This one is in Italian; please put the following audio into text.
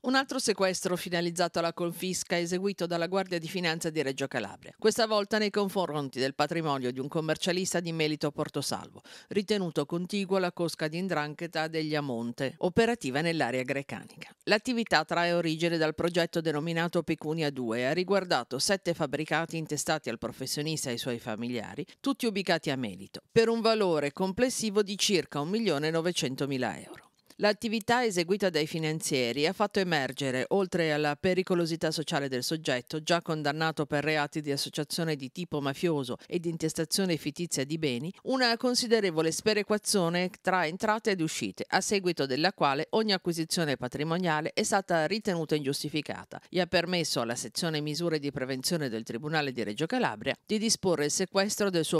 Un altro sequestro finalizzato alla confisca eseguito dalla Guardia di Finanza di Reggio Calabria, questa volta nei confronti del patrimonio di un commercialista di Melito Portosalvo, ritenuto contiguo alla cosca di Indrancheta degli Amonte, operativa nell'area grecanica. L'attività trae origine dal progetto denominato Pecunia 2 e ha riguardato sette fabbricati intestati al professionista e ai suoi familiari, tutti ubicati a Melito, per un valore complessivo di circa 1.900.000 euro. L'attività eseguita dai finanzieri ha fatto emergere, oltre alla pericolosità sociale del soggetto, già condannato per reati di associazione di tipo mafioso e di intestazione fittizia di beni, una considerevole sperequazione tra entrate ed uscite, a seguito della quale ogni acquisizione patrimoniale è stata ritenuta ingiustificata e ha permesso alla sezione misure di prevenzione del Tribunale di Reggio Calabria di disporre il sequestro del suo